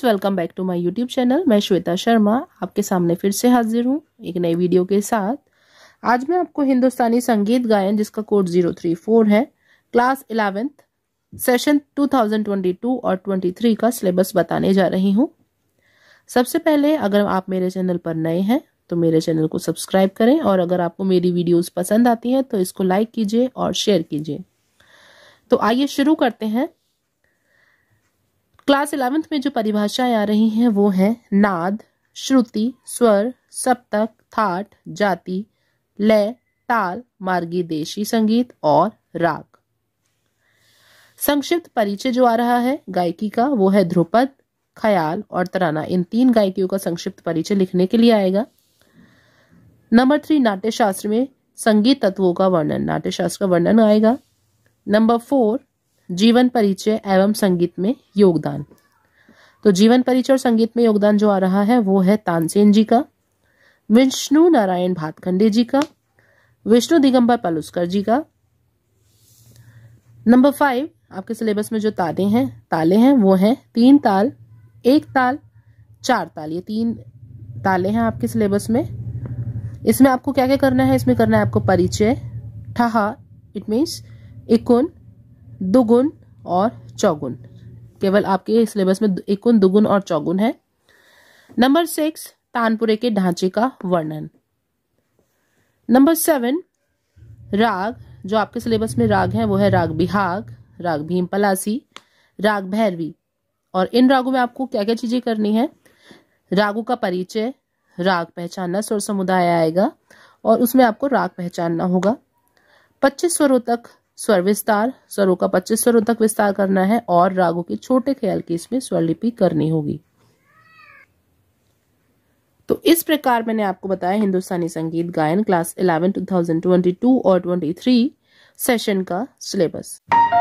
friends welcome back to my YouTube channel मैं श्वेता शर्मा आपके सामने फिर से हाजिर हूँ एक नई वीडियो के साथ आज मैं आपको हिंदुस्तानी संगीत गायन जिसका कोड जीरो थ्री फोर है क्लास इलेवेंथ सेशन 2022 और 23 का सिलेबस बताने जा रही हूँ सबसे पहले अगर आप मेरे चैनल पर नए हैं तो मेरे चैनल को सब्सक्राइब करें और अगर आपको मेरी वीडियोज़ पसंद आती हैं तो इसको लाइक कीजिए और शेयर कीजिए तो आइए शुरू करते हैं क्लास इलेवेंथ में जो परिभाषाएं आ रही हैं वो हैं नाद श्रुति स्वर सप्तक थाट जाति लय ताल मार्गी देशी संगीत और राग संक्षिप्त परिचय जो आ रहा है गायकी का वो है ध्रुपद ख्याल और तराना इन तीन गायकियों का संक्षिप्त परिचय लिखने के लिए आएगा नंबर थ्री नाट्यशास्त्र में संगीत तत्वों का वर्णन नाट्यशास्त्र का वर्णन आएगा नंबर फोर जीवन परिचय एवं संगीत में योगदान तो जीवन परिचय और संगीत में योगदान जो आ रहा है वो है तानसेन जी का विष्णु नारायण भातखंडे जी का विष्णु दिगंबर पलुस्कर जी का नंबर फाइव आपके सिलेबस में जो ताले हैं ताले हैं वो हैं तीन ताल एक ताल चार ताल ये तीन ताले हैं आपके सिलेबस में इसमें आपको क्या क्या करना है इसमें करना है आपको परिचय ठहा इट मीन्स इकुन दुगुन और चौगुन केवल आपके सिलेबस में एक दुगुन और चौगुन है नंबर सिक्स तानपुरे के ढांचे का वर्णन नंबर सेवन राग जो आपके सिलेबस में राग है वो है राग बिहाग राग भीम पलासी राग भैरवी और इन रागों में आपको क्या क्या चीजें करनी है रागों का परिचय राग पहचानना स्वर समुदाय आएगा और उसमें आपको राग पहचानना होगा पच्चीस स्वरों तक स्वर विस्तार स्वरों का पच्चीस स्वरों तक विस्तार करना है और रागों के छोटे ख्याल की इसमें स्वरलिपि करनी होगी तो इस प्रकार मैंने आपको बताया हिंदुस्तानी संगीत गायन class eleven two thousand twenty two और ट्वेंटी थ्री सेशन का सिलेबस